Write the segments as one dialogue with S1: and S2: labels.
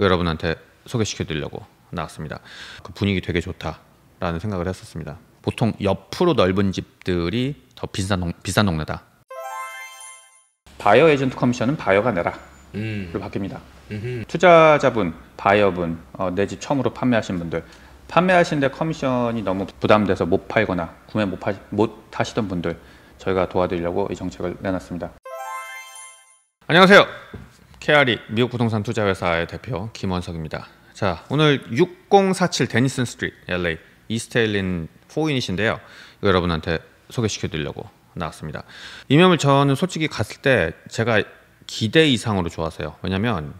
S1: 여러분한테 소개시켜 드리려고 나왔습니다. 그 분위기 되게 좋다라는 생각을 했었습니다. 보통 옆으로 넓은 집들이 더 비싼 동, 비싼 동네다. 바이어 에이전트 커미션은 바이어가 내라로 음. 바뀝니다. 음흠. 투자자분, 바이어분, 어, 내집 처음으로 판매하신 분들, 판매하시는데 커미션이 너무 부담돼서 못 팔거나 구매 못, 파, 못 하시던 분들 저희가 도와드리려고 이 정책을 내놨습니다. 안녕하세요. 케아리 미국 부동산 투자회사의 대표 김원석입니다. 자 오늘 6047 데니슨 스트리트 LA 이스테일린 4인이신데요. 여러분한테 소개시켜드리려고 나왔습니다. 이 매물 저는 솔직히 갔을 때 제가 기대 이상으로 좋았어요. 왜냐면이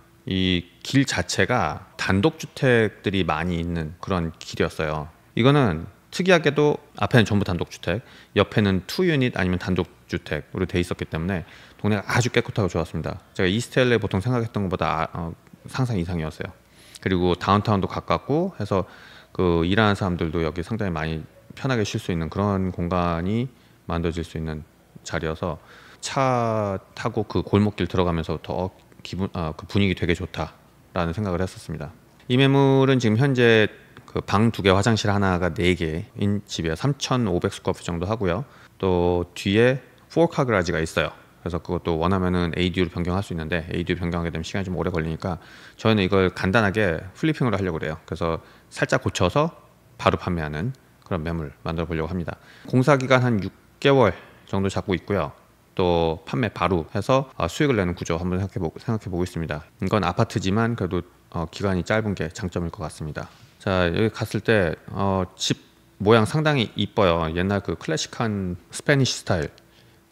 S1: 길 자체가 단독주택들이 많이 있는 그런 길이었어요. 이거는 특이하게도 앞에는 전부 단독주택, 옆에는 투유닛 아니면 단독주택으로 돼 있었기 때문에 동네가 아주 깨끗하고 좋았습니다. 제가 이스텔레 보통 생각했던 것보다 아, 어, 상상 이상이었어요. 그리고 다운타운도 가깝고 해서 그 일하는 사람들도 여기 상당히 많이 편하게 쉴 수 있는 그런 공간이 만들어질 수 있는 자리여서 차 타고 그 골목길 들어가면서 더 어, 기분 아, 그 분위기 되게 좋다라는 생각을 했었습니다. 이 매물은 지금 현재 그방두개 화장실 하나가 네 개인 집이에요. 3,500스쿼트 정도 하고요. 또 뒤에 4카 그라지가 있어요. 그래서 그것도 원하면은 ADU로 변경할 수 있는데 ADU 변경하게 되면 시간이 좀 오래 걸리니까 저희는 이걸 간단하게 플리핑으로 하려고 그래요. 그래서 살짝 고쳐서 바로 판매하는 그런 매물 만들어 보려고 합니다. 공사 기간 한 6개월 정도 잡고 있고요. 또 판매 바로 해서 어, 수익을 내는 구조 한번 생각해 보고 생각해 보고 있습니다. 이건 아파트지만 그래도 어, 기간이 짧은 게 장점일 것 같습니다. 자 여기 갔을 때집 어, 모양 상당히 이뻐요. 옛날 그 클래식한 스페니쉬 스타일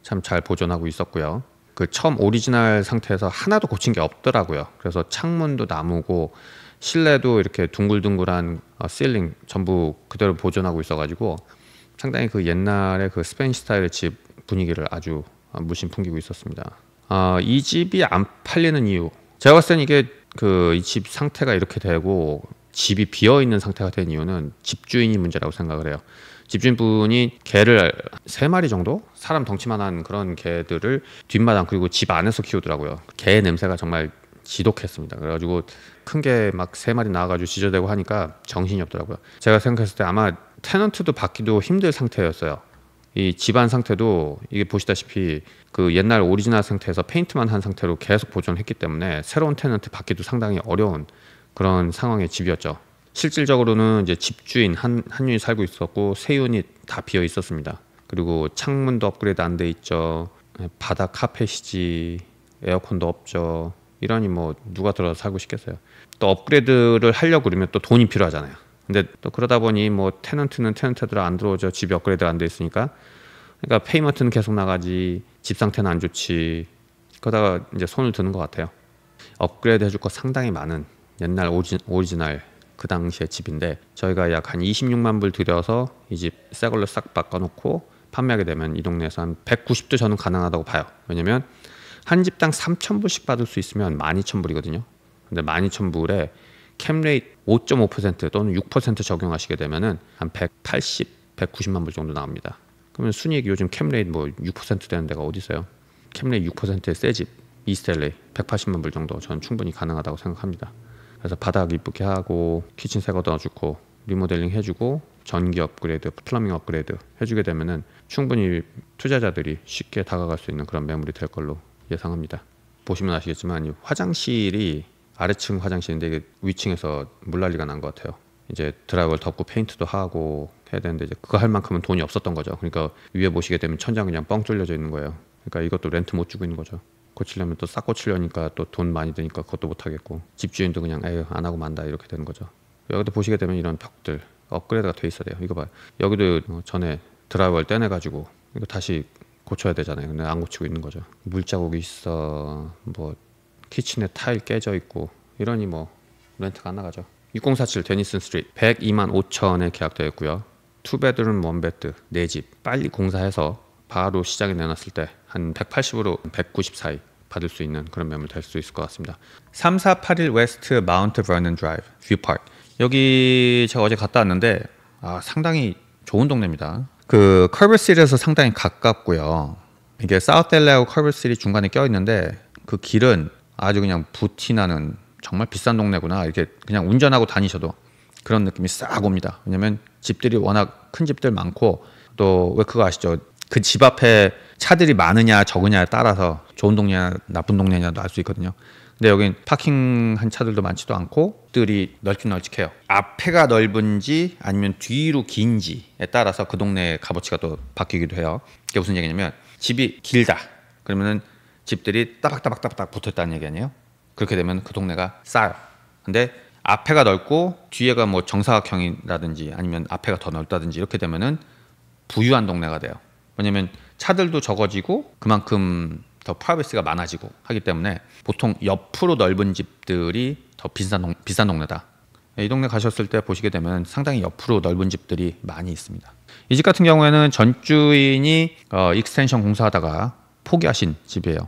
S1: 참 잘 보존하고 있었고요. 그 처음 오리지널 상태에서 하나도 고친 게 없더라고요. 그래서 창문도 나무고 실내도 이렇게 둥글둥글한 어, 실링 전부 그대로 보존하고 있어가지고 상당히 그 옛날의 그 스페인 니 스타일의 집 분위기를 아주 어, 무심 풍기고 있었습니다. 어, 이 집이 안 팔리는 이유 제가 봤을 땐 이게 그 이 집 상태가 이렇게 되고 집이 비어 있는 상태가 된 이유는 집주인이 문제라고 생각을 해요. 집주인분이 개를 세 마리 정도 사람 덩치만한 그런 개들을 뒷마당 그리고 집 안에서 키우더라고요. 개 냄새가 정말 지독했습니다. 그래가지고 큰게막세 마리 나와가지고 지저대고 하니까 정신이 없더라고요. 제가 생각했을 때 아마 테넌트도 받기도 힘들 상태였어요. 이 집안 상태도 이게 보시다시피 그 옛날 오리지널 상태에서 페인트만 한 상태로 계속 보존했기 때문에 새로운 테넌트 받기도 상당히 어려운 그런 상황의 집이었죠. 실질적으로는 이제 집주인 한, 한 유닛 살고 있었고 세 유닛 다 비어 있었습니다. 그리고 창문도 업그레이드 안 돼 있죠. 바닥 카펫이지 에어컨도 없죠. 이러니 뭐 누가 들어서 살고 싶겠어요. 또 업그레이드를 하려고 그러면 또 돈이 필요하잖아요. 근데 또 그러다 보니 뭐 테넌트는 테넌트들 안 들어오죠. 집이 업그레이드 안 돼 있으니까. 그러니까 페이먼트는 계속 나가지 집 상태는 안 좋지. 그러다가 이제 손을 드는 것 같아요. 업그레이드 해줄 거 상당히 많은 옛날 오지, 오리지널 그 당시의 집인데 저희가 약한 26만 불 들여서 이 집 새 걸로 싹 바꿔놓고 판매하게 되면 이 동네에서 한 190도 저는 가능하다고 봐요. 왜냐면 한 집당 3천 불씩 받을 수 있으면 1 2천불이거든요 근데 1 2천불에 캠레이트 5.5% 또는 6% 적용하시게 되면은 한 180, 190만 불 정도 나옵니다. 그러면 순이익 요즘 캠레이트 뭐6% 되는 데가 어디 있어요? 캠레이트 6%의 새집 이스텔레이 180만 불 정도 저는 충분히 가능하다고 생각합니다. 그래서 바닥 이쁘게 하고 키친 새거 넣어주고 리모델링 해주고 전기 업그레이드, 플러밍 업그레이드 해주게 되면은 충분히 투자자들이 쉽게 다가갈 수 있는 그런 매물이 될 걸로 예상합니다. 보시면 아시겠지만 이 화장실이 아래층 화장실인데 이게 위층에서 물난리가 난 것 같아요. 이제 드라이버를 덮고 페인트도 하고 해야 되는데 이제 그거 할 만큼은 돈이 없었던 거죠. 그러니까 위에 보시게 되면 천장 그냥 뻥 뚫려져 있는 거예요. 그러니까 이것도 렌트 못 주고 있는 거죠. 고치려면 또 싹 고치려니까 또 돈 많이 드니까 그것도 못 하겠고 집주인도 그냥 에휴 안 하고 만다 이렇게 되는 거죠. 여기도 보시게 되면 이런 벽들 업그레이드가 돼 있어야 돼요. 이거 봐요. 여기도 어, 전에 드라이버를 떼내가지고 이거 다시 고쳐야 되잖아요. 근데 안 고치고 있는 거죠. 물자국이 있어 뭐 키친에 타일 깨져 있고 이러니 뭐 렌트가 안 나가죠. 6047 데니슨 스트리트 102만 5천에 계약되어있고요 투베드룸 원베드 내집 빨리 공사해서 바로 시장에 내놨을 때 한 180으로 190 사이 받을 수 있는 그런 매물 될수 있을 것 같습니다. 3481 웨스트 마운트 브라는 드라이브 뷰파크 여기 제가 어제 갔다 왔는데 아, 상당히 좋은 동네입니다. 그 커브실에서 상당히 가깝고요. 이게 사우델레하고 커브실이 중간에 껴 있는데 그 길은 아주 그냥 부티나는 정말 비싼 동네구나 이렇게 그냥 운전하고 다니셔도 그런 느낌이 싹 옵니다. 왜냐면 집들이 워낙 큰 집들 많고 또 왜 그거 아시죠? 그집 앞에 차들이 많으냐 적으냐에 따라서 좋은 동네냐 나쁜 동네냐도 알 수 있거든요. 근데 여긴 파킹한 차들도 많지도 않고 들이 널찍널찍해요. 앞에가 넓은지 아니면 뒤로 긴지에 따라서 그 동네의 값어치가 또 바뀌기도 해요. 이게 무슨 얘기냐면 집이 길다. 그러면은 집들이 따박따박따박 붙었다는 얘기 아니에요? 그렇게 되면 그 동네가 싸요. 근데 앞에가 넓고 뒤에가 뭐 정사각형이라든지 아니면 앞에가 더 넓다든지 이렇게 되면은 부유한 동네가 돼요. 왜냐면 차들도 적어지고 그만큼 더 프라이버시가 많아지고 하기 때문에 보통 옆으로 넓은 집들이 더 비싼 동, 비싼 동네다. 이 동네 가셨을 때 보시게 되면 상당히 옆으로 넓은 집들이 많이 있습니다. 이 집 같은 경우에는 전주인이 어, 익스텐션 공사하다가 포기하신 집이에요.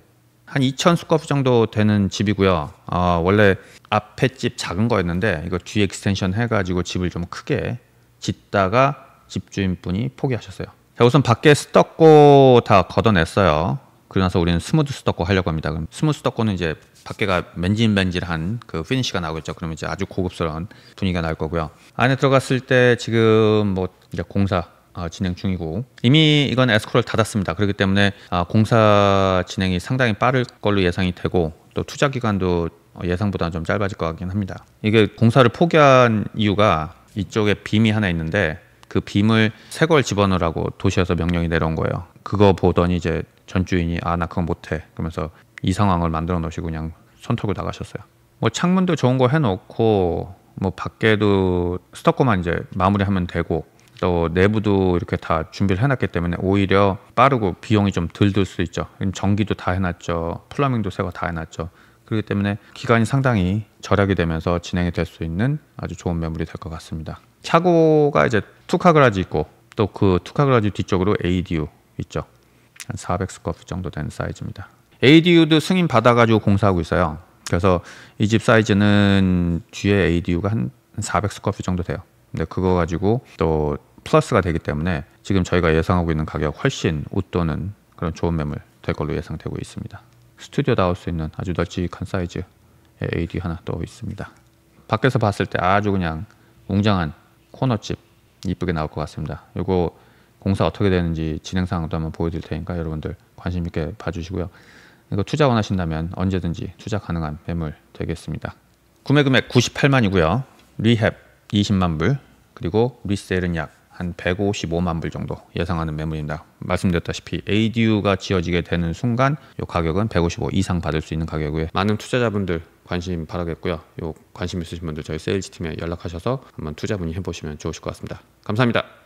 S1: 한 2천 수쿼트 정도 되는 집이고요. 어, 원래 앞에 집 작은 거였는데 이거 뒤에 익스텐션 해가지고 집을 좀 크게 짓다가 집주인분이 포기하셨어요. 자 우선 밖에 스덕고 다 걷어냈어요. 그러면서 우리는 스무드 스덕고 하려고 합니다. 그럼 스무드 스덕고는 이제 밖에가 맨질맨질한 그 피니시가 나오겠죠. 그러면 이제 아주 고급스러운 분위기가 나올 거고요. 안에 들어갔을 때 지금 뭐 이제 공사 어, 진행 중이고 이미 이건 에스코를 닫았습니다. 그렇기 때문에 아, 공사 진행이 상당히 빠를 걸로 예상이 되고 또 투자 기간도 예상보다는 좀 짧아질 것 같긴 합니다. 이게 공사를 포기한 이유가 이쪽에 빔이 하나 있는데 그 빔을 새 걸 집어넣으라고 도시에서 명령이 내려온 거예요. 그거 보더니 이제 전주인이 아 나 그건 못해 그러면서 이 상황을 만들어 놓으시고 그냥 손톱을 나가셨어요. 뭐 창문도 좋은 거 해놓고 뭐 밖에도 스토커만 이제 마무리하면 되고 또 내부도 이렇게 다 준비를 해놨기 때문에 오히려 빠르고 비용이 좀 덜 들 수 있죠. 전기도 다 해놨죠. 플라밍도 새 거 다 해놨죠. 그렇기 때문에 기간이 상당히 절약이 되면서 진행이 될 수 있는 아주 좋은 매물이 될 것 같습니다. 차고가 이제 투카그라지 있고 또 그 투카그라지 뒤쪽으로 ADU 있죠. 한4 0 0스쿼프 정도 되는 사이즈입니다. ADU도 승인 받아가지고 공사하고 있어요. 그래서 이 집 사이즈는 뒤에 ADU가 한4 0 0스쿼프 정도 돼요. 근데 그거 가지고 또 플러스가 되기 때문에 지금 저희가 예상하고 있는 가격 훨씬 웃도는 그런 좋은 매물 될 걸로 예상되고 있습니다. 스튜디오 나올 수 있는 아주 널찍한 사이즈 AD 하나 또 있습니다. 밖에서 봤을 때 아주 그냥 웅장한 코너집 이쁘게 나올 것 같습니다. 이거 공사 어떻게 되는지 진행 상황도 한번 보여드릴 테니까 여러분들 관심 있게 봐주시고요. 이거 투자 원하신다면 언제든지 투자 가능한 매물 되겠습니다. 구매 금액 98만이고요. 리헵 20만 불 그리고 리셀은 약 한 155만 불 정도 예상하는 매물입니다. 말씀드렸다시피 ADU가 지어지게 되는 순간 이 가격은 155 이상 받을 수 있는 가격이에요. 많은 투자자분들 관심 바라겠고요. 요 관심 있으신 분들 저희 세일즈 팀에 연락하셔서 한번 투자 문의해 보시면 좋으실 것 같습니다. 감사합니다.